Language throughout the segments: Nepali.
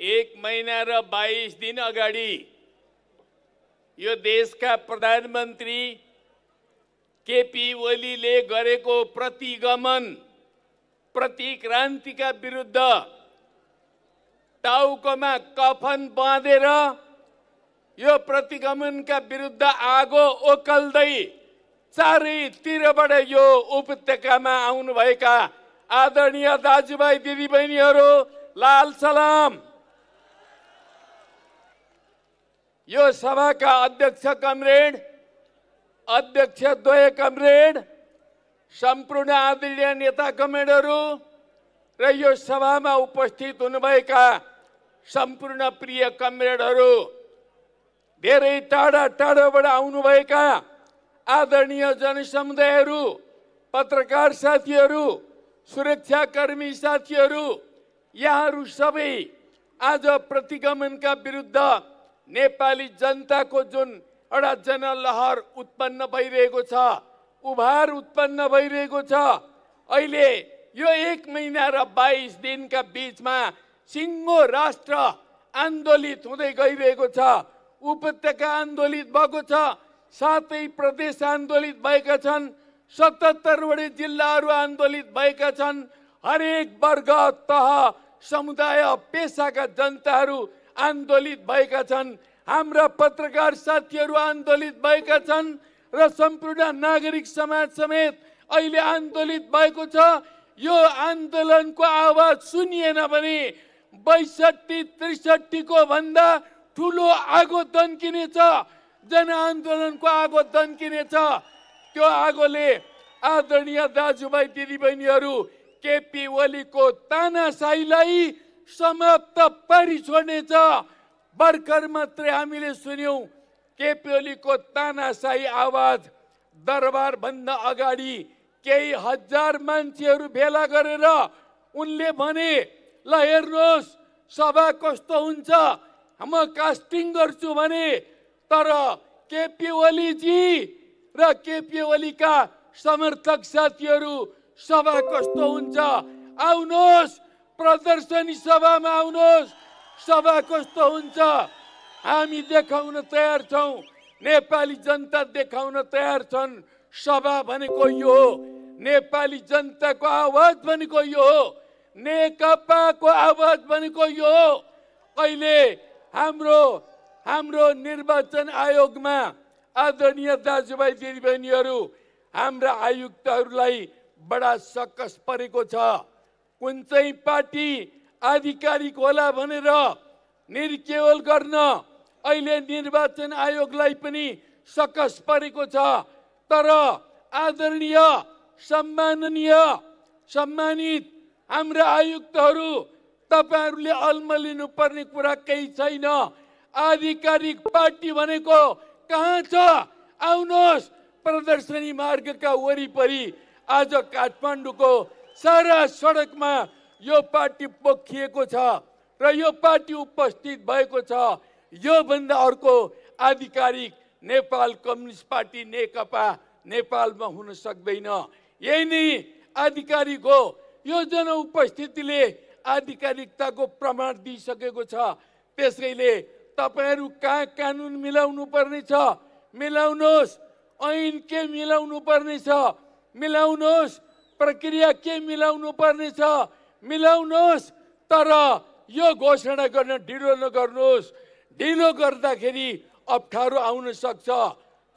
एक महिना र बाइस दिन अगाडि यो देशका प्रधानमन्त्री केपी ओलीले गरेको प्रतिगमन प्रतिक्रान्तिका विरुद्ध टाउकोमा कफन बाँधेर यो प्रतिगमनका विरुद्ध आगो ओकल्दै चारैतिरबाट यो उपत्यकामा आउनुभएका आदरणीय दाजुभाइ दिदीबहिनीहरू लाल सलाम यो सभाका अध्यक्ष कमरेड अध्यक्ष द्वय कमरेड सम्पूर्ण आदरणीय नेता कमरेडहरू र यो सभामा उपस्थित हुनुभएका सम्पूर्ण प्रिय कमरेडहरू धेरै टाढा टाढाबाट आउनुभएका आदरणीय जनसमुदायहरू पत्रकार साथीहरू सुरक्षाकर्मी साथीहरू यहाँहरू सबै आज प्रतिगमनका विरुद्ध नेपाली जनताको जुन एउटा जनलहर उत्पन्न भइरहेको छ उभार उत्पन्न भइरहेको छ अहिले यो एक महिना र बाइस दिनका बिचमा सिङ्गो राष्ट्र आन्दोलित हुँदै गइरहेको छ उपत्यका आन्दोलित भएको छ सातै प्रदेश आन्दोलित भएका छन् सतहत्तरवटै जिल्लाहरू आन्दोलित भएका छन् हरेक वर्ग तह समुदाय पेसाका जनताहरू आन्दोलित भएका छन् हाम्रा पत्रकार साथीहरू आन्दोलित भएका छन् र सम्पूर्ण नागरिक समाज समेत अहिले आन्दोलित भएको छ यो आन्दोलनको आवाज सुनिएन भने बैसठी त्रिसठीको भन्दा ठुलो आगो तन्किनेछ जनआन्दोलनको आगो तन्किनेछ त्यो आगोले आदरणीय दाजुभाइ दिदीबहिनीहरू केपी ओलीको तानासाईलाई समाप्त पारी छोड्नेछ भर्खर मात्रै हामीले सुन्यौँ ओलीको तानासाई आवाज दरबारभन्दा अगाडि केही हजार मान्छेहरू भेला गरेर उनले भने ल हेर्नुहोस् सभा कस्तो हुन्छ म कास्टिङ गर्छु भने तर केपी ओलीजी र केपी ओलीका समर्थक साथीहरू सभा कस्तो हुन्छ आउनुहोस् प्रदर्शनी सभामा आउनुहोस् सभा कस्तो हुन्छ हामी देखाउन तयार छौँ नेपाली जनता देखाउन तयार छन् सभा भनेको यो हो नेपाली जनताको आवाज भनेको यो हो नेकपाको आवाज भनेको यो हो कहिले हाम्रो हाम्रो निर्वाचन आयोगमा आदरणीय दाजुभाइ दिदीबहिनीहरू हाम्रा आयुक्तहरूलाई बडा सकस परेको छ कुन चाहिँ पार्टी आधिकारिक होला भनेर निर्केवल गर्न अहिले निर्वाचन आयोगलाई पनि सकस परेको छ तर आदरणीय सम्माननीय सम्मानित हाम्रा आयुक्तहरू तपाईँहरूले लिनु पर्ने कुरा केही छैन आधिकारिक पार्टी भनेको कहाँ छ आउनुहोस् प्रदर्शनी मार्गका वरिपरि आज काठमाडौँको सारा सडकमा यो पार्टी पोखिएको छ र यो पार्टी उपस्थित भएको छ योभन्दा अर्को आधिकारिक नेपाल कम्युनिस्ट पार्टी नेकपा नेपालमा हुन सक्दैन यही नै आधिकारिक हो यो उपस्थितिले आधिकारिकताको प्रमाण दिइसकेको छ त्यसैले तपाईँहरू कहाँ कानुन मिलाउनु पर्ने छ मिलाउनुहोस् ऐन के मिलाउनु पर्नेछ मिलाउनुहोस् प्रक्रिया के मिलाउनु पर्नेछ मिलाउनुहोस् तर यो घोषणा गर्न ढिलो नगर्नुहोस् ढिलो गर्दाखेरि अप्ठ्यारो आउन सक्छ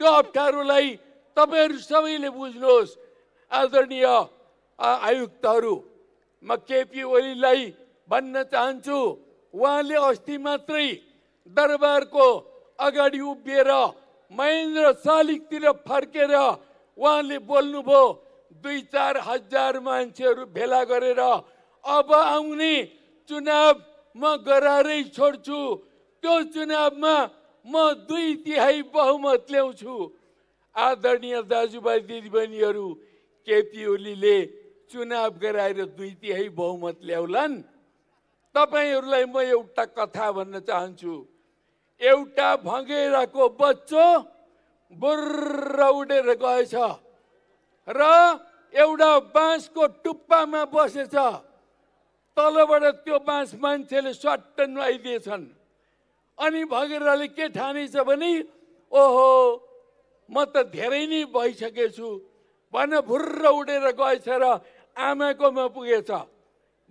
त्यो अप्ठ्यारोलाई तपाईँहरू सबैले बुझ्नुहोस् आदरणीय आयुक्तहरू म केपी ओलीलाई भन्न चाहन्छु उहाँले अस्ति मात्रै दरबारको अगाडि उभिएर महेन्द्र शालिकतिर फर्केर उहाँले बोल्नुभयो दुई चार हजार मान्छेहरू भेला गरेर अब आउने चुनाव म गराएरै छोड्छु त्यो चुनावमा म दुई तिहाई बहुमत ल्याउँछु आदरणीय दाजुभाइ दिदीबहिनीहरू केपी ओलीले चुनाव गराएर दुई तिहाई बहुमत ल्याउलान् तपाईँहरूलाई म एउटा कथा भन्न चाहन्छु एउटा भँगेराको बच्चो बुर्र उडेर गएछ र एउटा बाँसको टुप्पामा बसेछ तलबाट त्यो बाँस मान्छेले स्वाट नुहाइदिएछन् अनि भगेराले के ठानेछ भने ओहो म त धेरै नै भइसकेछु भन भुर्र उडेर गएछ र आमाकोमा पुगेछ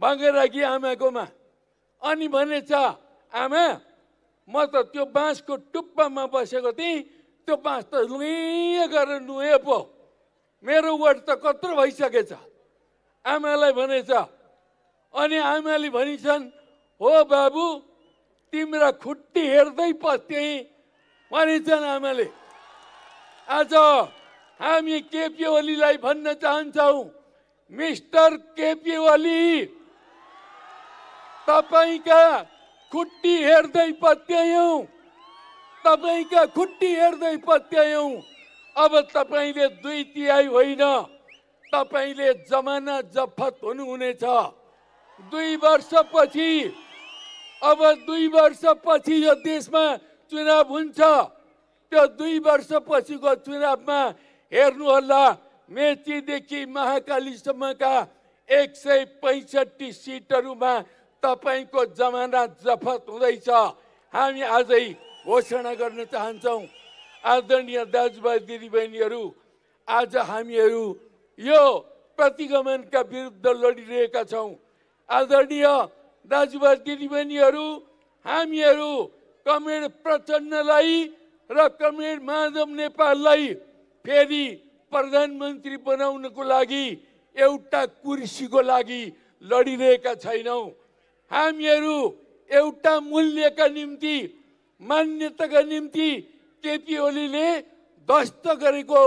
भगेरा कि आमाकोमा अनि भनेछ आमा म त त्यो बाँसको टुप्पामा बसेको थिएँ त्यो बाँस त लुइँ गरेर नुहे पो मेरो वर्ड त कत्रो भइसकेछ आमालाई भनेछ अनि आमाले भनिन्छन् हो बाबु तिम्रो खुट्टी हेर्दै पस्थे भनिन्छन् आमाले आज हामी केपी ओलीलाई भन्न चाहन्छौँ मिस्टर केपी ओली तपाईँका खुट्टी हेर्दै पत्यायौँ तपाईँका खुट्टी हेर्दै पत्यायौँ अब तपाईँले दुई तिहाई होइन तपाईँले जमाना जफत हुनुहुनेछ दुई वर्षपछि अब दुई वर्षपछि यो देशमा चुनाव हुन्छ त्यो दुई वर्षपछिको चुनावमा हेर्नुहोला मेचीदेखि महाकालीसम्मका एक सय पैँसठी सिटहरूमा तपाईँको जमाना जफत हुँदैछ हामी आजै घोषणा गर्न चाहन्छौँ आदरणीय दाजुभाइ दिदीबहिनीहरू आज हामीहरू यो प्रतिगमनका विरुद्ध लडिरहेका छौँ आदरणीय दाजुभाइ दिदीबहिनीहरू हामीहरू कमेड प्रचण्डलाई र कमेड माधव नेपाललाई फेरि प्रधानमन्त्री बनाउनको लागि एउटा कुर्सीको लागि लडिरहेका छैनौँ हामीहरू एउटा मूल्यका निम्ति मान्यताका निम्ति केपी ओलीले ध्वस्त गरेको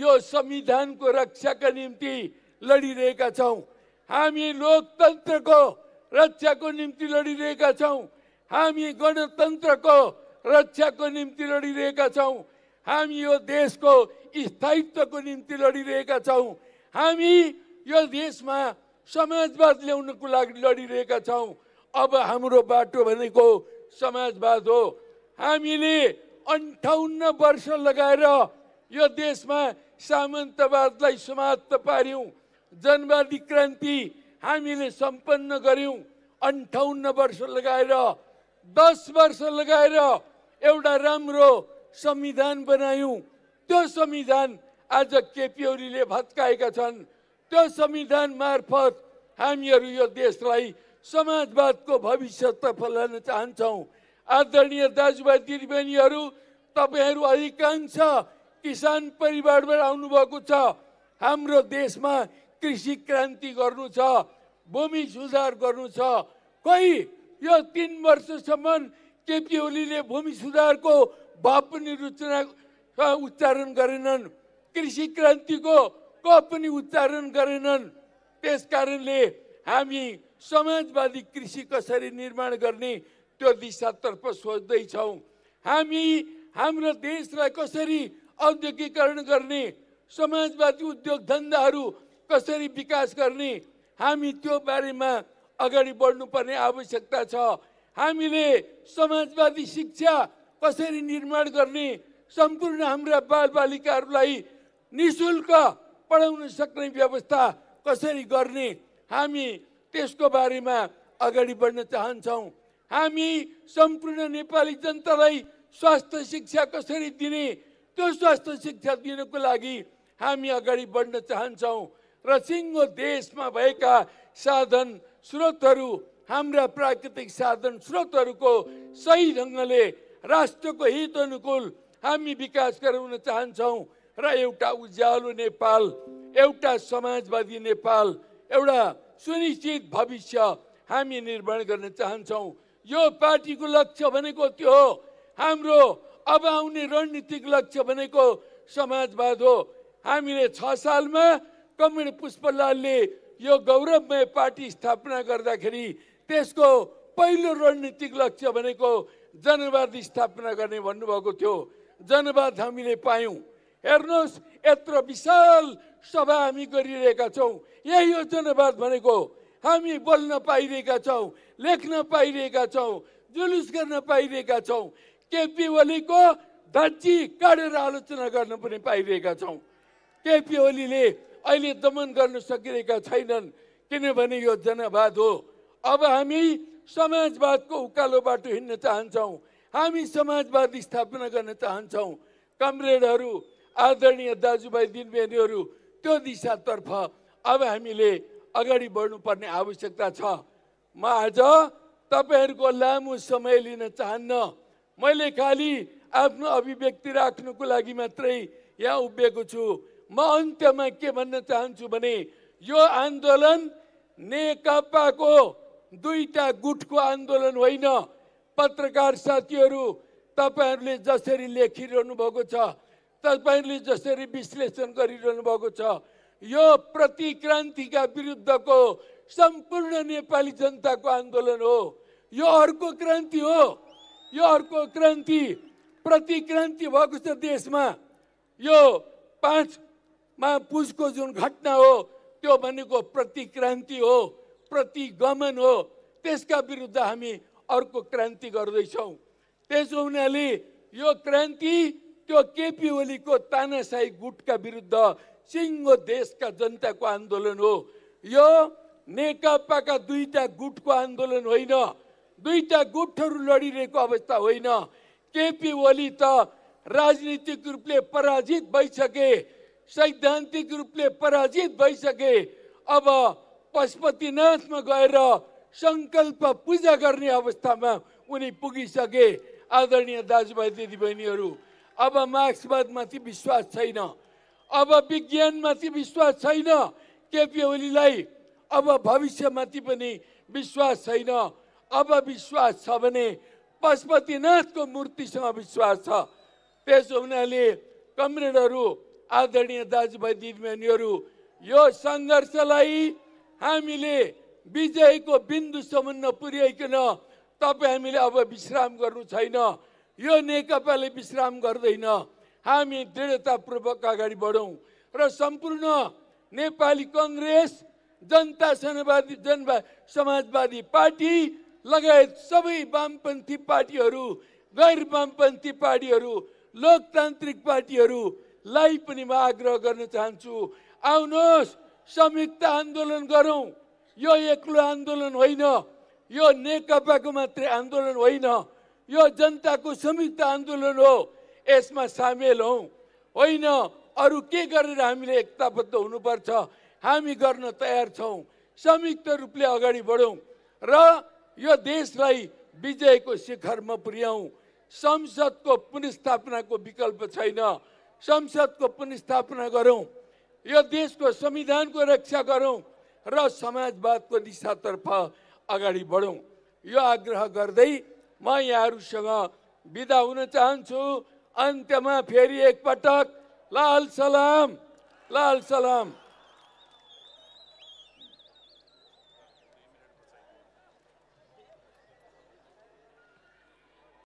यो संविधानको रक्षाका निम्ति लडिरहेका छौँ हामी लोकतन्त्रको रक्षाको निम्ति लडिरहेका छौँ हामी गणतन्त्रको रक्षाको निम्ति लडिरहेका छौँ हामी यो देशको स्थायित्वको निम्ति लडिरहेका छौँ हामी यो देशमा समाजवाद ल्याउनको लागि लडिरहेका छौँ अब हाम्रो बाटो भनेको समाजवाद हो हामीले अन्ठाउन्न वर्ष लगाएर यो देशमा सामन्तवादलाई समाप्त पार्यौँ जनवादी क्रान्ति हामीले सम्पन्न गऱ्यौँ अन्ठाउन्न वर्ष लगाएर दस वर्ष लगाएर एउटा राम्रो संविधान बनायौँ त्यो संविधान आज केपी ओलीले भत्काएका छन् त्यो संविधान मार्फत हामीहरू यो देशलाई समाजवादको भविष्यतर्फ लान चाहन्छौँ आदरणीय दाजुभाइ दिदीबहिनीहरू तपाईँहरू अधिकांश किसान परिवारबाट आउनुभएको छ हाम्रो देशमा कृषि क्रान्ति गर्नु छ भूमि सुधार गर्नु छ खोइ यो तिन वर्षसम्म केपी ओलीले भूमि सुधारको भाव पनि रचना उच्चारण गरेनन् कृषि क्रान्तिको क पनि उच्चारण गरेनन् त्यस कारणले हामी समाजवादी कृषि कसरी निर्माण गर्ने त्यो दिशातर्फ सोच्दैछौँ हामी हाम्रो देशलाई कसरी औद्योगिकरण गर्ने समाजवादी उद्योग धन्दाहरू कसरी विकास गर्ने हामी त्यो बारेमा अगाडि बढ्नुपर्ने आवश्यकता छ हामीले समाजवादी शिक्षा कसरी निर्माण गर्ने सम्पूर्ण हाम्रा बालबालिकाहरूलाई नि शुल्क पढाउन सक्ने व्यवस्था कसरी गर्ने हामी त्यसको बारेमा अगाडि बढ्न चाहन्छौँ हामी सम्पूर्ण नेपाली जनतालाई स्वास्थ्य शिक्षा कसरी दिने त्यो स्वास्थ्य शिक्षा दिनको लागि हामी अगाडि बढ्न चाहन्छौँ र सिङ्गो देशमा भएका साधन स्रोतहरू हाम्रा प्राकृतिक साधन स्रोतहरूको सही ढङ्गले राष्ट्रको हित अनुकूल हामी विकास गराउन चाहन्छौँ र एउटा उज्यालो नेपाल एउटा समाजवादी नेपाल एउटा सुनिश्चित भविष्य हामी निर्माण गर्न चाहन्छौँ यो पार्टीको लक्ष्य भनेको के हो हाम्रो अब आउने रणनीतिक लक्ष्य भनेको समाजवाद हो हामीले छ सालमा कमिड पुष्पलालले यो गौरवमय पार्टी स्थापना गर्दाखेरि त्यसको पहिलो रणनीतिक लक्ष्य भनेको जनवाद स्थापना गर्ने भन्नुभएको थियो जनवाद हामीले पायौँ हेर्नुहोस् यत्रो विशाल सभा हामी गरिरहेका छौँ यही हो जनवाद भनेको हामी बोल्न पाइरहेका छौँ लेख्न पाइरहेका छौँ जुलुस गर्न पाइरहेका छौँ केपी ओलीको धच्ची काटेर आलोचना गर्न पनि पाइरहेका छौँ केपी ओलीले अहिले दमन गर्न सकिरहेका छैनन् किनभने यो जनवाद हो अब हामी समाजवादको उकालो बाटो हिँड्न चाहन्छौँ हामी समाजवाद स्थापना गर्न चाहन्छौँ कमरेडहरू आदरणीय दाजुभाइ दिनबहिनीहरू त्यो दिशातर्फ अब हामीले अगाडि बढ्नुपर्ने आवश्यकता छ म आज तपाईँहरूको लामो समय लिन चाहन्न मैले खालि आफ्नो अभिव्यक्ति राख्नुको लागि मात्रै यहाँ उभिएको छु म अन्त्यमा के भन्न चाहन्छु भने यो आन्दोलन नेकपाको दुईवटा गुटको आन्दोलन होइन पत्रकार साथीहरू तपाईँहरूले जसरी लेखिरहनु भएको छ तपाईँहरूले जसरी विश्लेषण गरिरहनु भएको छ यो प्रतिक्रान्तिका विरुद्धको सम्पूर्ण नेपाली जनताको आन्दोलन हो यो अर्को क्रान्ति हो यो अर्को क्रान्ति प्रतिक्रान्ति भएको छ देशमा यो पाँचमा पुजको जुन घटना हो त्यो भनेको प्रतिक्रान्ति हो प्रतिगमन हो त्यसका विरुद्ध हामी अर्को क्रान्ति गर्दैछौँ त्यसो हुनाले यो क्रान्ति त्यो केपी ओलीको तानासाई गुटका विरुद्ध सिङ्गो देशका जनताको आन्दोलन हो यो नेकपाका दुईटा गुटको आन्दोलन होइन दुईटा गुटहरू लडिरहेको अवस्था होइन केपी ओली त राजनीतिक रूपले पराजित भइसके सैद्धान्तिक रूपले पराजित भइसके अब पशुपतिनाथमा गएर सङ्कल्प पूजा गर्ने अवस्थामा उनी पुगिसके आदरणीय दाजुभाइ दिदीबहिनीहरू अब मार्क्सवादमाथि विश्वास छैन अब विज्ञानमाथि विश्वास छैन केपी ओलीलाई अब भविष्यमाथि पनि विश्वास छैन अब विश्वास छ भने पशुपतिनाथको मूर्तिसँग विश्वास छ त्यसो हुनाले कमरेडहरू आदरणीय दाजुभाइ दिदीबहिनीहरू यो सङ्घर्षलाई हामीले विजयको बिन्दुसम्म पुर्याइकन तपाईँ हामीले अब विश्राम गर्नु छैन यो नेकपाले विश्राम गर्दैन हामी दृढतापूर्वक अगाडि बढौँ र सम्पूर्ण नेपाली कङ्ग्रेस जनता सनवादी जनवा समाजवादी पार्टी लगायत सबै वामपन्थी पार्टीहरू गैर वामपन्थी पार्टीहरू लोकतान्त्रिक पार्टीहरूलाई पनि म आग्रह गर्न चाहन्छु आउनुहोस् संयुक्त आन्दोलन गरौँ यो एक्लो आन्दोलन होइन यो नेकपाको मात्रै आन्दोलन होइन यो जनताको संयुक्त आन्दोलन हो यसमा सामेल हौँ होइन अरू के गरेर हामीले एकताबद्ध हुनुपर्छ हामी गर्न तयार छौँ संयुक्त रूपले अगाडि बढौँ र यो देशलाई विजयको शिखरमा पुर्याउँ संसदको पुनस्थापनाको विकल्प छैन संसदको पुनस्थापना गरौँ यो देशको संविधानको रक्षा गरौँ र समाजवादको दिशातर्फ अगाडि बढौँ यो आग्रह गर्दै म यहाँहरूसँग बिदा हुन चाहन्छु अंत्य में फेरी एक पटक लाल सलाम लाल सलाम